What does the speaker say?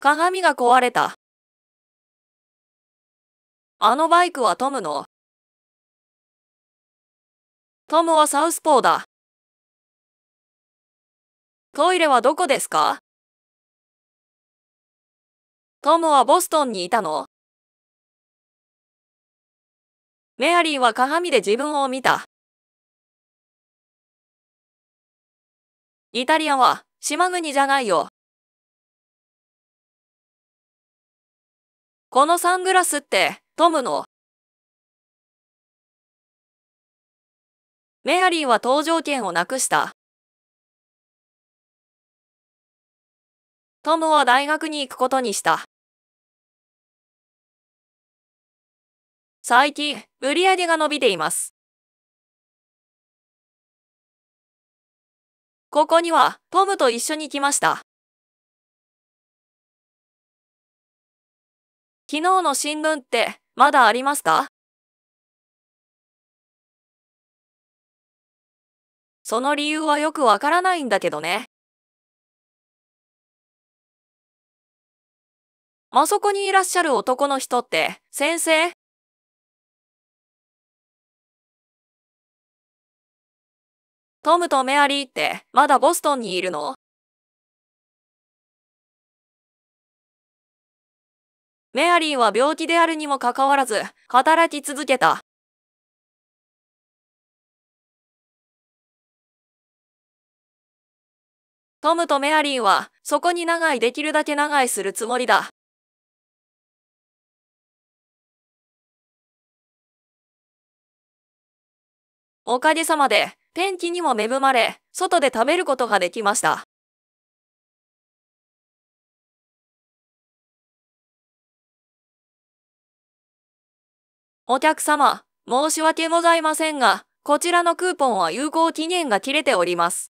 鏡が壊れた。あのバイクはトムの。トムはサウスポーだ。トイレはどこですかトムはボストンにいたの。メアリーは鏡で自分を見た。イタリアは島国じゃないよ。このサングラスってトムのメアリーは搭乗券をなくした。トムは大学に行くことにした。最近、売り上げが伸びています。ここにはトムと一緒に来ました。昨日の新聞ってまだありますかその理由はよくわからないんだけどね。あそこにいらっしゃる男の人って先生トムとメアリーってまだボストンにいるのメアリーは病気であるにもかかわらず、働き続けた。トムとメアリーは、そこに長いできるだけ長いするつもりだ。おかげさまで、天気にも恵まれ、外で食べることができました。お客様、申し訳ございませんが、こちらのクーポンは有効期限が切れております。